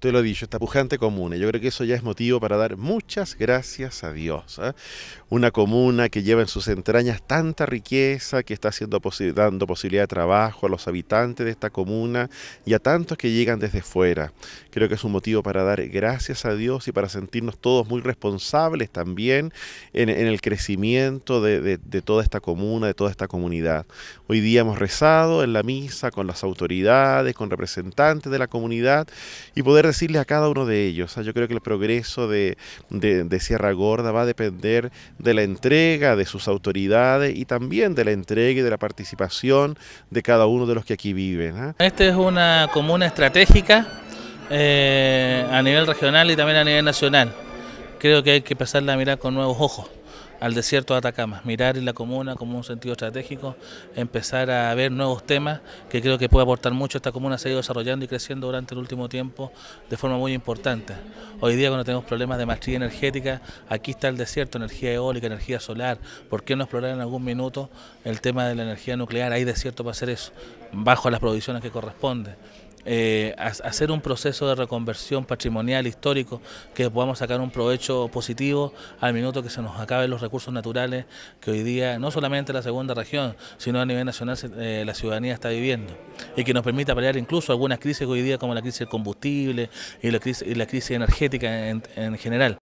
usted lo ha dicho, esta pujante comuna. Yo creo que eso ya es motivo para dar muchas gracias a Dios. ¿eh? Una comuna que lleva en sus entrañas tanta riqueza, que está haciendo dando posibilidad de trabajo a los habitantes de esta comuna y a tantos que llegan desde fuera. Creo que es un motivo para dar gracias a Dios y para sentirnos todos muy responsables también en, el crecimiento de toda esta comuna, de toda esta comunidad. Hoy día hemos rezado en la misa con las autoridades, con representantes de la comunidad y poder decirle a cada uno de ellos. ¿ah? yo creo que el progreso de, Sierra Gorda va a depender de la entrega de sus autoridades y también de la entrega y de la participación de cada uno de los que aquí viven. ¿ah? Esta es una comuna estratégica eh, a nivel regional y también a nivel nacional. Creo que hay que pasarla a mirar con nuevos ojos al desierto de Atacama, mirar en la comuna como un sentido estratégico, empezar a ver nuevos temas que creo que puede aportar mucho. Esta comuna ha ido desarrollando y creciendo durante el último tiempo de forma muy importante. Hoy día cuando tenemos problemas de maestría energética, aquí está el desierto, energía eólica, energía solar, ¿por qué no explorar en algún minuto el tema de la energía nuclear? Hay desierto para hacer eso, bajo las provisiones que corresponden eh, hacer un proceso de reconversión patrimonial histórico que podamos sacar un provecho positivo al minuto que se nos acaben los recursos naturales que hoy día no solamente la segunda región, sino a nivel nacional eh, la ciudadanía está viviendo y que nos permita paliar incluso algunas crisis hoy día como la crisis del combustible y la crisis, energética en general.